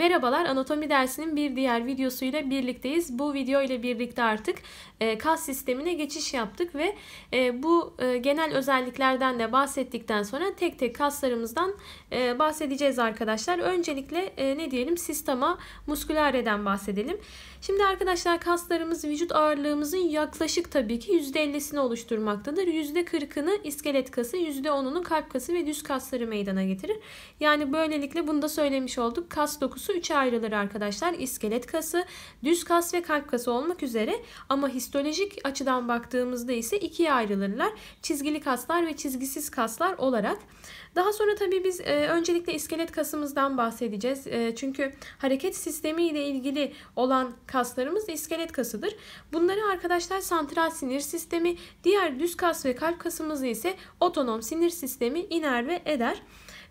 Merhabalar anatomi dersinin bir diğer videosuyla birlikteyiz. Bu video ile birlikte artık e, kas sistemine geçiş yaptık ve e, bu e, genel özelliklerden de bahsettikten sonra tek tek kaslarımızdan bahsedeceğiz arkadaşlar. Öncelikle ne diyelim sistema muskulareden bahsedelim. Şimdi arkadaşlar kaslarımız vücut ağırlığımızın yaklaşık tabii ki %50'sini oluşturmaktadır. %40'ını iskelet kası, %10'unu kalp kası ve düz kasları meydana getirir. Yani böylelikle bunu da söylemiş olduk. Kas dokusu dokusu üçe ayrılır arkadaşlar. İskelet kası, düz kas ve kalp kası olmak üzere ama histolojik açıdan baktığımızda ise ikiye ayrılırlar. Çizgili kaslar ve çizgisiz kaslar olarak. Daha sonra tabii biz e, öncelikle iskelet kasımızdan bahsedeceğiz. E, çünkü hareket sistemi ile ilgili olan kaslarımız iskelet kasıdır. Bunları arkadaşlar santral sinir sistemi, diğer düz kas ve kalp kasımızı ise otonom sinir sistemi iner ve eder.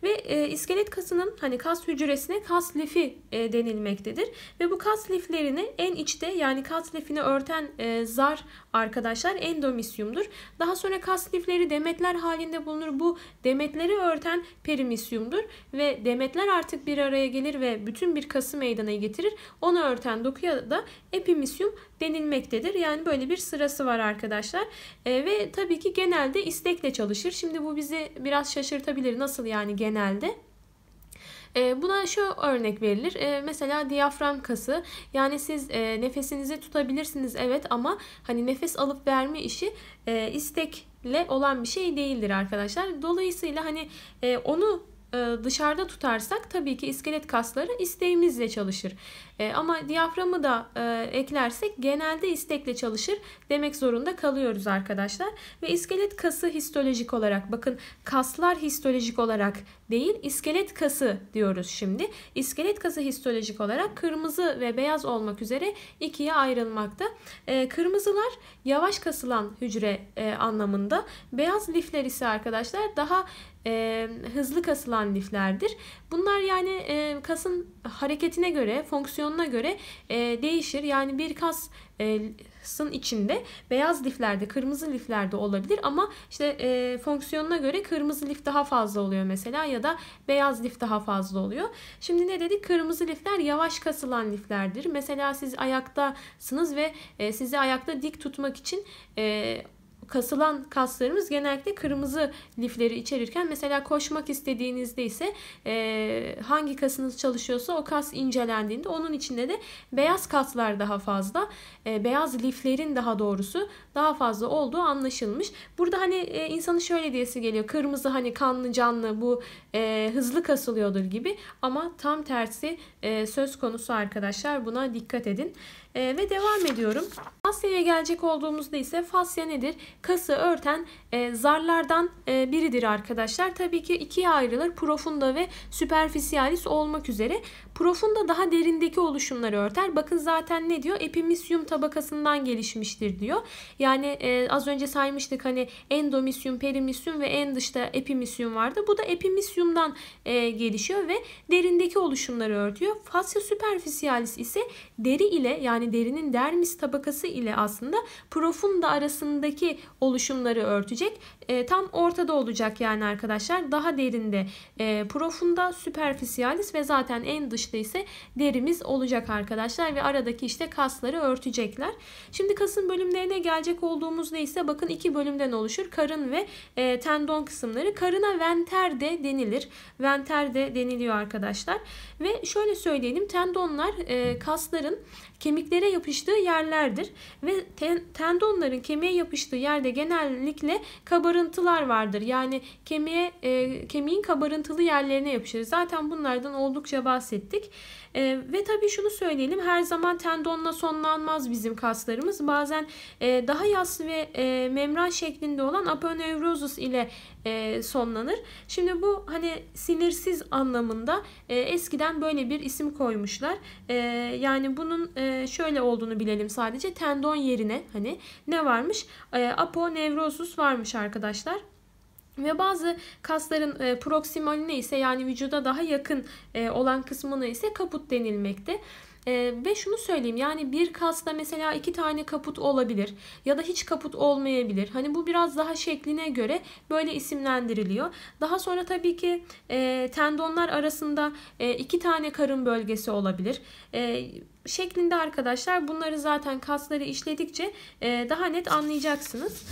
Ve e, iskelet kasının hani kas hücresine kas lifi e, denilmektedir. Ve bu kas liflerini en içte yani kas lifini örten e, zar arkadaşlar endomisyumdur. Daha sonra kas lifleri demetler halinde bulunur. Bu demetleri örten perimisyumdur. Ve demetler artık bir araya gelir ve bütün bir kası meydana getirir. Onu örten dokuya da epimisyum denilmektedir. Yani böyle bir sırası var arkadaşlar. E, ve tabii ki genelde istekle çalışır. Şimdi bu bizi biraz şaşırtabilir. Nasıl yani genelde? genelde. Ee, buna şu örnek verilir. Ee, mesela diyafram kası. Yani siz e, nefesinizi tutabilirsiniz evet ama hani nefes alıp verme işi e, istekle olan bir şey değildir arkadaşlar. Dolayısıyla hani e, onu e, dışarıda tutarsak tabii ki iskelet kasları isteğimizle çalışır. E, ama diyaframı da e, eklersek genelde istekle çalışır demek zorunda kalıyoruz arkadaşlar. Ve iskelet kası histolojik olarak bakın kaslar histolojik olarak değil iskelet kası diyoruz şimdi. İskelet kası histolojik olarak kırmızı ve beyaz olmak üzere ikiye ayrılmakta. Kırmızılar yavaş kasılan hücre anlamında. Beyaz lifler ise arkadaşlar daha e, hızlı kasılan liflerdir. Bunlar yani e, kasın hareketine göre, fonksiyonuna göre e, değişir. Yani bir kas e, sın içinde beyaz liflerde, kırmızı liflerde olabilir ama işte e, fonksiyonuna göre kırmızı lif daha fazla oluyor mesela ya da beyaz lif daha fazla oluyor. Şimdi ne dedik? Kırmızı lifler yavaş kasılan liflerdir. Mesela siz ayaktasınız ve e, sizi ayakta dik tutmak için e, kasılan kaslarımız genellikle kırmızı lifleri içerirken mesela koşmak istediğinizde ise e, hangi kasınız çalışıyorsa o kas incelendiğinde onun içinde de beyaz kaslar daha fazla e, beyaz liflerin daha doğrusu daha fazla olduğu anlaşılmış. Burada hani e, insanın şöyle diyesi geliyor kırmızı hani kanlı canlı bu e, hızlı kasılıyordur gibi ama tam tersi e, söz konusu arkadaşlar buna dikkat edin. E, ve devam ediyorum. Fasya'ya gelecek olduğumuzda ise fasya nedir? kası örten e, zarlardan e, biridir arkadaşlar. Tabii ki ikiye ayrılır. Profunda ve superficialis olmak üzere. Profunda daha derindeki oluşumları örter. Bakın zaten ne diyor? Epimisyum tabakasından gelişmiştir diyor. Yani e, az önce saymıştık hani endomisyum, perimisyum ve en dışta epimisyum vardı. Bu da epimisyumdan e, gelişiyor ve derindeki oluşumları örtüyor. Fascia superficialis ise deri ile yani derinin dermis tabakası ile aslında profunda arasındaki oluşumları örtecek e, tam ortada olacak yani arkadaşlar. Daha derinde e, profunda superficialis ve zaten en dışta ise derimiz olacak arkadaşlar ve aradaki işte kasları örtecekler. Şimdi kasın bölümlerine gelecek olduğumuzda ise bakın iki bölümden oluşur. Karın ve e, tendon kısımları. Karına venter de denilir. Venter de deniliyor arkadaşlar. Ve şöyle söyleyelim tendonlar e, kasların kemiklere yapıştığı yerlerdir ve ten, tendonların kemiğe yapıştığı yerde genellikle kabarı kabarıntılar vardır. Yani kemiğe e, kemiğin kabarıntılı yerlerine yapışır. Zaten bunlardan oldukça bahsettik. E, ve tabii şunu söyleyelim her zaman tendonla sonlanmaz bizim kaslarımız. Bazen e, daha yassı ve e, membran şeklinde olan aponeurozus ile e, sonlanır. Şimdi bu hani sinirsiz anlamında e, eskiden böyle bir isim koymuşlar. E, yani bunun e, şöyle olduğunu bilelim sadece tendon yerine hani ne varmış? E, aponeurosus varmış arkadaşlar arkadaşlar. Ve bazı kasların e, proksimaline ise yani vücuda daha yakın e, olan kısmına ise kaput denilmekte. E, ve şunu söyleyeyim yani bir kasta mesela iki tane kaput olabilir ya da hiç kaput olmayabilir. Hani bu biraz daha şekline göre böyle isimlendiriliyor. Daha sonra tabii ki e, tendonlar arasında e, iki tane karın bölgesi olabilir. E, şeklinde arkadaşlar bunları zaten kasları işledikçe e, daha net anlayacaksınız.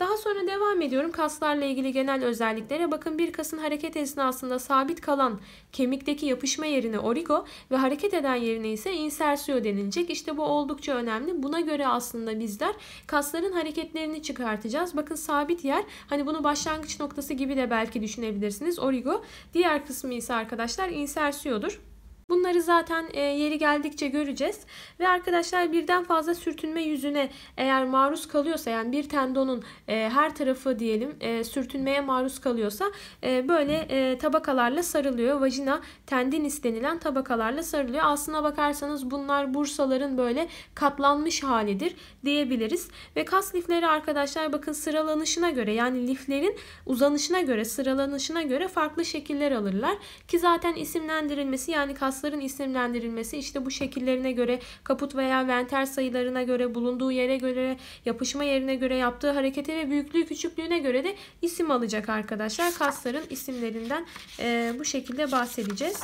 Daha sonra devam ediyorum kaslarla ilgili genel özelliklere. Bakın bir kasın hareket esnasında sabit kalan kemikteki yapışma yerine origo ve hareket eden yerine ise insersiyo denilecek. İşte bu oldukça önemli. Buna göre aslında bizler kasların hareketlerini çıkartacağız. Bakın sabit yer hani bunu başlangıç noktası gibi de belki düşünebilirsiniz. Origo diğer kısmı ise arkadaşlar insersiyodur. Bunları zaten e, yeri geldikçe göreceğiz. Ve arkadaşlar birden fazla sürtünme yüzüne eğer maruz kalıyorsa yani bir tendonun e, her tarafı diyelim e, sürtünmeye maruz kalıyorsa böyle tabakalarla sarılıyor. Vajina tendinis istenilen tabakalarla sarılıyor. Aslına bakarsanız bunlar bursaların böyle katlanmış halidir diyebiliriz. Ve kas lifleri arkadaşlar bakın sıralanışına göre yani liflerin uzanışına göre sıralanışına göre farklı şekiller alırlar. Ki zaten isimlendirilmesi yani kas referansların isimlendirilmesi işte bu şekillerine göre kaput veya venter sayılarına göre bulunduğu yere göre yapışma yerine göre yaptığı harekete ve büyüklüğü küçüklüğüne göre de isim alacak arkadaşlar. Kasların isimlerinden e, bu şekilde bahsedeceğiz.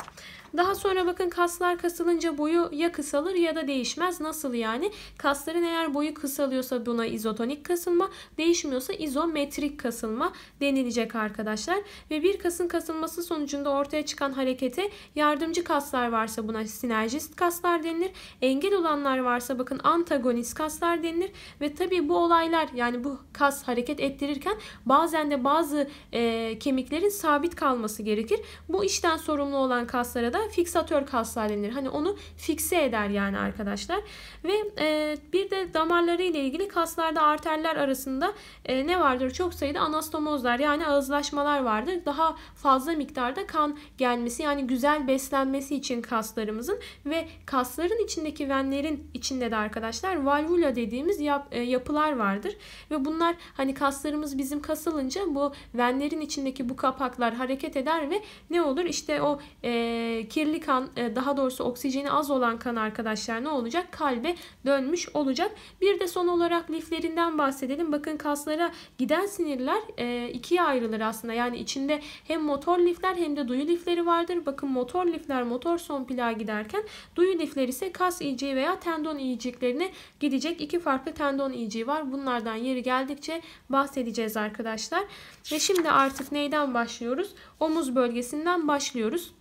Daha sonra bakın kaslar kasılınca boyu ya kısalır ya da değişmez. Nasıl yani? Kasların eğer boyu kısalıyorsa buna izotonik kasılma, değişmiyorsa izometrik kasılma denilecek arkadaşlar. Ve bir kasın kasılması sonucunda ortaya çıkan harekete yardımcı kaslar varsa buna sinerjist kaslar denilir. Engel olanlar varsa bakın antagonist kaslar denilir. Ve tabi bu olaylar yani bu kas hareket ettirirken bazen de bazı e, kemiklerin sabit kalması gerekir. Bu işten sorumlu olan kaslara da da fiksatör kaslar denir Hani onu fikse eder yani arkadaşlar. Ve e, bir de damarları ile ilgili kaslarda arterler arasında e, ne vardır? Çok sayıda anastomozlar yani ağızlaşmalar vardır. Daha fazla miktarda kan gelmesi yani güzel beslenmesi için kaslarımızın ve kasların içindeki venlerin içinde de arkadaşlar valvula dediğimiz yap, e, yapılar vardır. Ve bunlar hani kaslarımız bizim kasılınca bu venlerin içindeki bu kapaklar hareket eder ve ne olur? işte o e, kirli kan e, daha doğrusu oksijeni az olan kan arkadaşlar ne olacak? Kalbe dönmüş olacak. Bir de son olarak liflerinden bahsedelim. Bakın kaslara giden sinirler e, ikiye ayrılır aslında. Yani içinde hem motor lifler hem de duyu lifleri vardır. Bakın motor lifler motor son plağa giderken duyu lifler ise kas iyiciği e veya tendon iyiciklerine gidecek. iki farklı tendon iyiciği var. Bunlardan yeri geldikçe bahsedeceğiz arkadaşlar. Ve şimdi artık neyden başlıyoruz? Omuz bölgesinden başlıyoruz.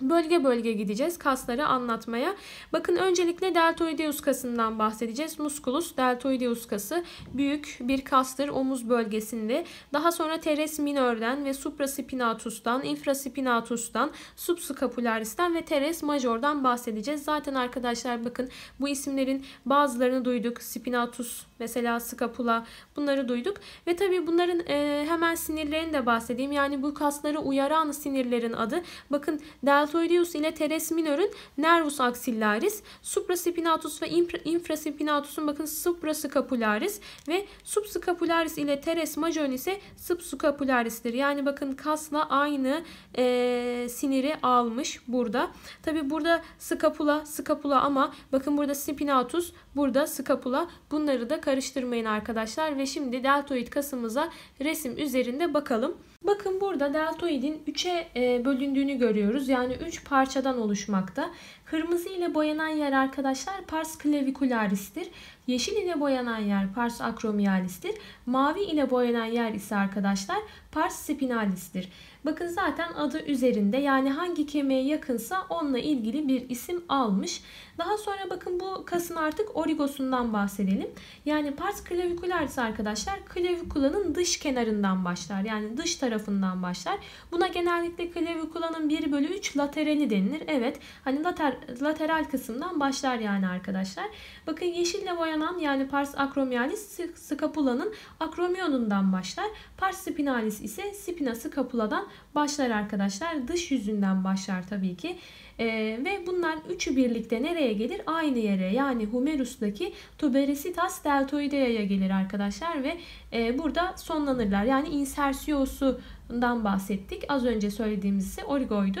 Bölge bölge gideceğiz kasları anlatmaya. Bakın öncelikle deltoideus kasından bahsedeceğiz. Musculus deltoideus kası büyük bir kastır omuz bölgesinde. Daha sonra teres minörden ve supraspinatustan, infraspinatustan, subscapularis'ten ve teres majordan bahsedeceğiz. Zaten arkadaşlar bakın bu isimlerin bazılarını duyduk. Spinatus mesela scapula bunları duyduk. Ve tabii bunların e, hemen sinirlerini de bahsedeyim. Yani bu kasları uyaran sinirlerin adı. Bakın deltoideus deltoideus ile teres minor'ın nervus axillaris, supraspinatus ve infraspinatus'un bakın suprascapularis ve subscapularis ile teres major ise subscapularis'tir. Yani bakın kasla aynı e, siniri almış burada. Tabi burada scapula, scapula ama bakın burada spinatus, burada scapula. Bunları da karıştırmayın arkadaşlar ve şimdi deltoid kasımıza resim üzerinde bakalım. Bakın burada deltoidin 3'e e, bölündüğünü görüyoruz. Yani 3 parçadan oluşmakta. Kırmızı ile boyanan yer arkadaşlar pars clavicularis'tir. Yeşil ile boyanan yer pars acromialis'tir. Mavi ile boyanan yer ise arkadaşlar pars spinalis'tir. Bakın zaten adı üzerinde yani hangi kemiğe yakınsa onunla ilgili bir isim almış. Daha sonra bakın bu kasın artık origosundan bahsedelim. Yani pars clavicularis arkadaşlar clavikulanın dış kenarından başlar. Yani dış tarafından başlar. Buna genellikle clavikulanın 1 bölü 3 laterali denilir. Evet hani later lateral kısımdan başlar yani arkadaşlar. Bakın yeşille boyanan yani pars acromialis scapulanın akromiyonundan başlar. Pars spinalis ise spina scapuladan başlar arkadaşlar. Dış yüzünden başlar tabii ki. E, ve bunlar üçü birlikte nereye gelir? Aynı yere yani humerus'taki tuberositas deltoidea'ya gelir arkadaşlar ve e, burada sonlanırlar. Yani insersiyosu dan bahsettik. Az önce söylediğimiz ise origoydu.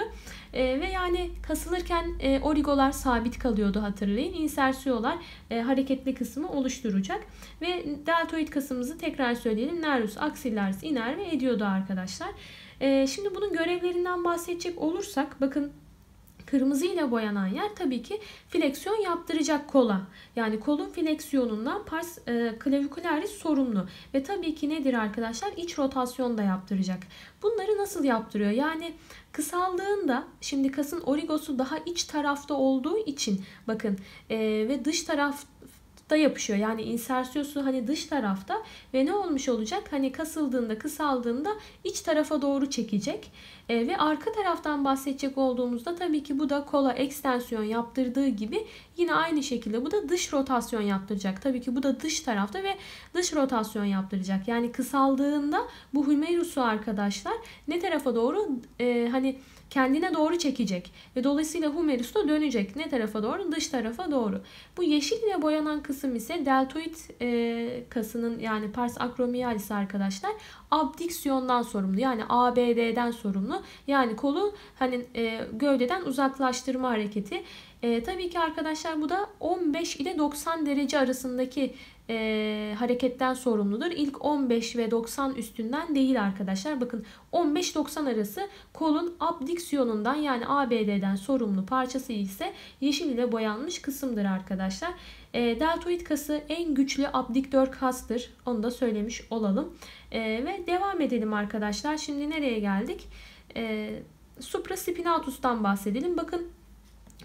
E, ee, ve yani kasılırken e, origolar sabit kalıyordu hatırlayın. İnsersiyolar e, hareketli kısmı oluşturacak. Ve deltoid kasımızı tekrar söyleyelim. Nervus axillaris iner ve ediyordu arkadaşlar. E, şimdi bunun görevlerinden bahsedecek olursak bakın kırmızı ile boyanan yer tabii ki fleksiyon yaptıracak kola. Yani kolun fleksiyonundan pars e, klavikularis sorumlu. Ve tabii ki nedir arkadaşlar? İç rotasyon da yaptıracak. Bunları nasıl yaptırıyor? Yani kısaldığında şimdi kasın origosu daha iç tarafta olduğu için bakın e, ve dış tarafta yapışıyor. Yani insersiyosu hani dış tarafta ve ne olmuş olacak? Hani kasıldığında, kısaldığında iç tarafa doğru çekecek. E, ve arka taraftan bahsedecek olduğumuzda tabii ki bu da kola ekstensiyon yaptırdığı gibi yine aynı şekilde bu da dış rotasyon yaptıracak. Tabii ki bu da dış tarafta ve dış rotasyon yaptıracak. Yani kısaldığında bu humerusu arkadaşlar ne tarafa doğru e, hani kendine doğru çekecek ve dolayısıyla humerus da dönecek. Ne tarafa doğru? Dış tarafa doğru. Bu yeşil ile boyanan kısım ise deltoid e, kasının yani pars acromialis arkadaşlar abdiksiyondan sorumlu. Yani ABD'den sorumlu pozisyonu. Yani kolu hani e, gövdeden uzaklaştırma hareketi. E, tabii ki arkadaşlar bu da 15 ile 90 derece arasındaki e, hareketten sorumludur. İlk 15 ve 90 üstünden değil arkadaşlar. Bakın 15-90 arası kolun abdiksiyonundan yani ABD'den sorumlu parçası ise yeşil ile boyanmış kısımdır arkadaşlar. E, ee, deltoid kası en güçlü abdiktör kastır. Onu da söylemiş olalım. E, ve devam edelim arkadaşlar. Şimdi nereye geldik? E, ee, supraspinatus'tan bahsedelim. Bakın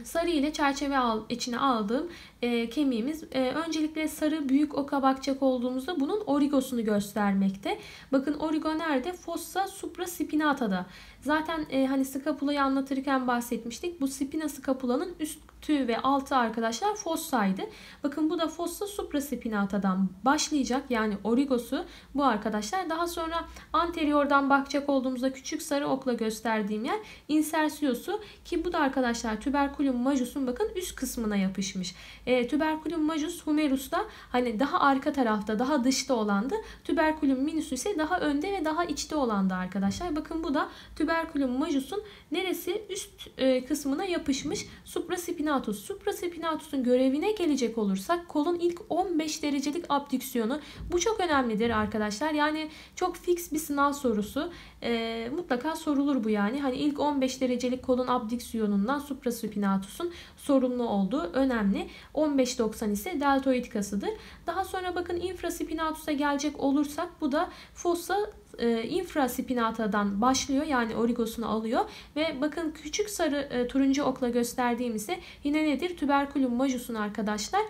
sarı ile çerçeve al, içine aldığım e, kemiğimiz. E, öncelikle sarı büyük oka bakacak olduğumuzda bunun origosunu göstermekte. Bakın origo nerede? Fossa supraspinata'da. Zaten e, hani skapulayı anlatırken bahsetmiştik. Bu spina skapulanın üstü ve altı arkadaşlar fossaydı. Bakın bu da fossa supraspinata'dan başlayacak. Yani origosu bu arkadaşlar. Daha sonra anteriordan bakacak olduğumuzda küçük sarı okla gösterdiğim yer insersiyosu ki bu da arkadaşlar tüberküloz tüberkülün majusun bakın üst kısmına yapışmış. E, tüberkülün majus humerus da hani daha arka tarafta daha dışta olandı. Tüberkülün minus ise daha önde ve daha içte olandı arkadaşlar. Bakın bu da tüberkülün majusun neresi üst e, kısmına yapışmış. Supraspinatus. Supraspinatus'un görevine gelecek olursak kolun ilk 15 derecelik abdüksiyonu. Bu çok önemlidir arkadaşlar. Yani çok fix bir sınav sorusu. E, mutlaka sorulur bu yani. Hani ilk 15 derecelik kolun abdüksiyonundan supraspinatus Senatus'un sorumlu olduğu önemli. 15.90 ise deltoid kasıdır. Daha sonra bakın infraspinatus'a gelecek olursak bu da fossa e, infraspinatadan başlıyor yani origosunu alıyor ve bakın küçük sarı e, turuncu okla gösterdiğim ise yine nedir? Tüberkülün majusun arkadaşlar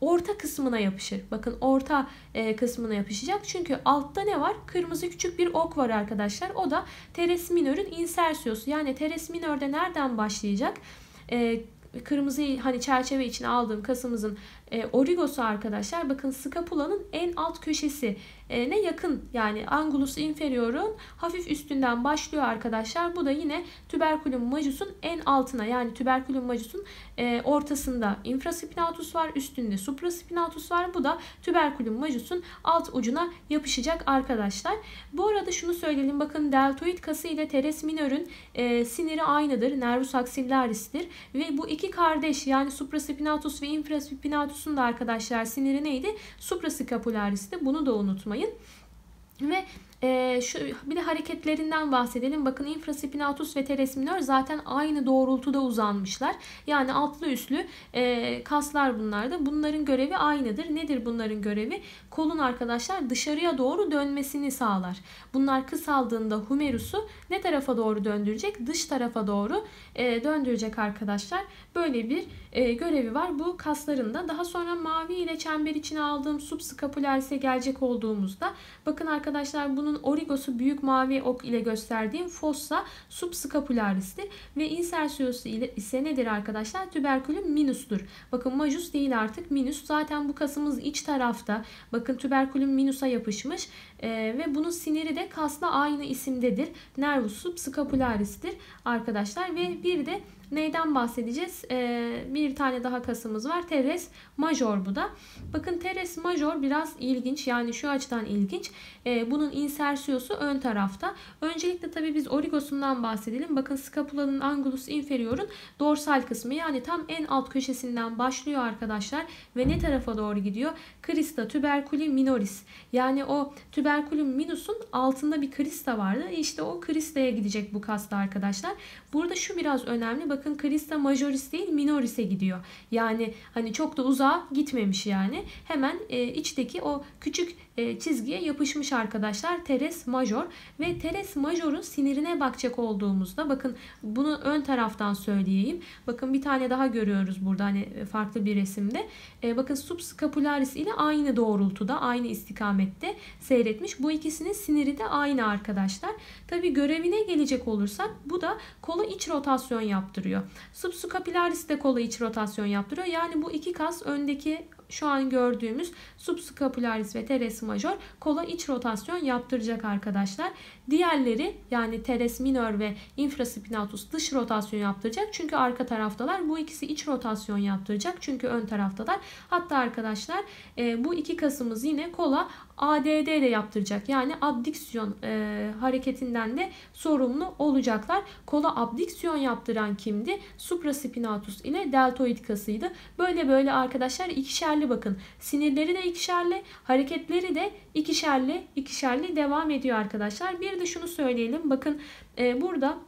orta kısmına yapışır. Bakın orta e, kısmına yapışacak. Çünkü altta ne var? Kırmızı küçük bir ok var arkadaşlar. O da teres minörün insersiyosu. Yani teres minörde nereden başlayacak? e, ee, kırmızı hani çerçeve için aldığım kasımızın e, origosu arkadaşlar bakın skapulanın en alt köşesi e, ne yakın yani angulus inferior'un hafif üstünden başlıyor arkadaşlar. Bu da yine tüberkülün majus'un en altına yani tüberkülün majus'un e, ortasında infraspinatus var üstünde supraspinatus var. Bu da tüberkülün majus'un alt ucuna yapışacak arkadaşlar. Bu arada şunu söyleyelim bakın deltoid kası ile teres minörün e, siniri aynıdır. Nervus axillaris'tir ve bu iki kardeş yani supraspinatus ve infraspinatus konusunda arkadaşlar siniri neydi? Suprasikapülarisi de bunu da unutmayın. Ve e, şu bir de hareketlerinden bahsedelim. Bakın infraspinatus ve teresminör zaten aynı doğrultuda uzanmışlar. Yani altlı üstlü e, kaslar bunlarda. Bunların görevi aynıdır. Nedir bunların görevi? Kolun arkadaşlar dışarıya doğru dönmesini sağlar. Bunlar kısaldığında humerusu ne tarafa doğru döndürecek? Dış tarafa doğru e, döndürecek arkadaşlar. Böyle bir e, görevi var bu kaslarında. Daha sonra mavi ile çember içine aldığım subskapulerse gelecek olduğumuzda bakın arkadaşlar bunun bunun origosu büyük mavi ok ile gösterdiğim fossa subscapularis'tir ve insersiyosu ile ise nedir arkadaşlar? Tüberkülün minustur. Bakın majus değil artık minus. Zaten bu kasımız iç tarafta. Bakın tüberkülün minusa yapışmış e, ve bunun siniri de kasla aynı isimdedir. Nervus subscapularis'tir arkadaşlar ve bir de Neyden bahsedeceğiz? Ee, bir tane daha kasımız var. Teres major bu da. Bakın teres major biraz ilginç. Yani şu açıdan ilginç. Ee, bunun insersiyosu ön tarafta. Öncelikle tabi biz origosundan bahsedelim. Bakın skapulanın angulus inferior'un dorsal kısmı. Yani tam en alt köşesinden başlıyor arkadaşlar. Ve ne tarafa doğru gidiyor? Krista tüberkuli minoris. Yani o tuberculum minusun altında bir krista vardı. E işte o kristaya gidecek bu kasta arkadaşlar. Burada şu biraz önemli. Bakın krista majoris değil minoris'e gidiyor. Yani hani çok da uzağa gitmemiş yani. Hemen e, içteki o küçük e, çizgiye yapışmış arkadaşlar teres major ve teres majorun sinirine bakacak olduğumuzda bakın bunu ön taraftan söyleyeyim. Bakın bir tane daha görüyoruz burada hani e, farklı bir resimde. E, bakın subscapularis ile aynı doğrultuda aynı istikamette seyretmiş. Bu ikisinin siniri de aynı arkadaşlar. Tabi görevine gelecek olursak bu da kola iç rotasyon yaptırıyor. Subscapularis de kola iç rotasyon yaptırıyor. Yani bu iki kas öndeki şu an gördüğümüz subscapularis ve teres major kola iç rotasyon yaptıracak arkadaşlar. Diğerleri yani teres minor ve infraspinatus dış rotasyon yaptıracak. Çünkü arka taraftalar. Bu ikisi iç rotasyon yaptıracak. Çünkü ön taraftalar. Hatta arkadaşlar e, bu iki kasımız yine kola ADD de yaptıracak. Yani abdiksiyon e, hareketinden de sorumlu olacaklar. Kola abdiksiyon yaptıran kimdi? Supraspinatus ile deltoid kasıydı. Böyle böyle arkadaşlar ikişerli bakın. Sinirleri de ikişerli, hareketleri de ikişerli, ikişerli devam ediyor arkadaşlar. Bir de şunu söyleyelim. Bakın e, burada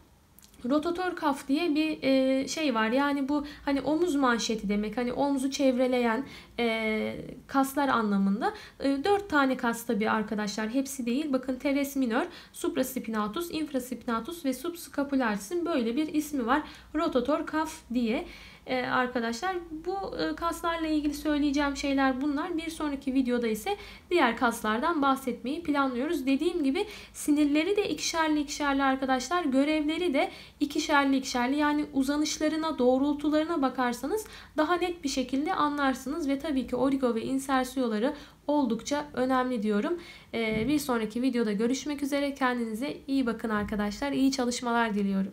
rotator kaf diye bir e, şey var. Yani bu hani omuz manşeti demek. Hani omuzu çevreleyen e, kaslar anlamında. E, 4 tane kas tabi arkadaşlar hepsi değil. Bakın teres minor, supraspinatus, infraspinatus ve subscapularisin böyle bir ismi var. Rotator kaf diye. Ee, arkadaşlar bu e, kaslarla ilgili söyleyeceğim şeyler bunlar. Bir sonraki videoda ise diğer kaslardan bahsetmeyi planlıyoruz. Dediğim gibi sinirleri de ikişerli ikişerli arkadaşlar. Görevleri de ikişerli ikişerli yani uzanışlarına, doğrultularına bakarsanız daha net bir şekilde anlarsınız ve tabii ki origo ve insersiyoları oldukça önemli diyorum. Ee, bir sonraki videoda görüşmek üzere. Kendinize iyi bakın arkadaşlar. İyi çalışmalar diliyorum.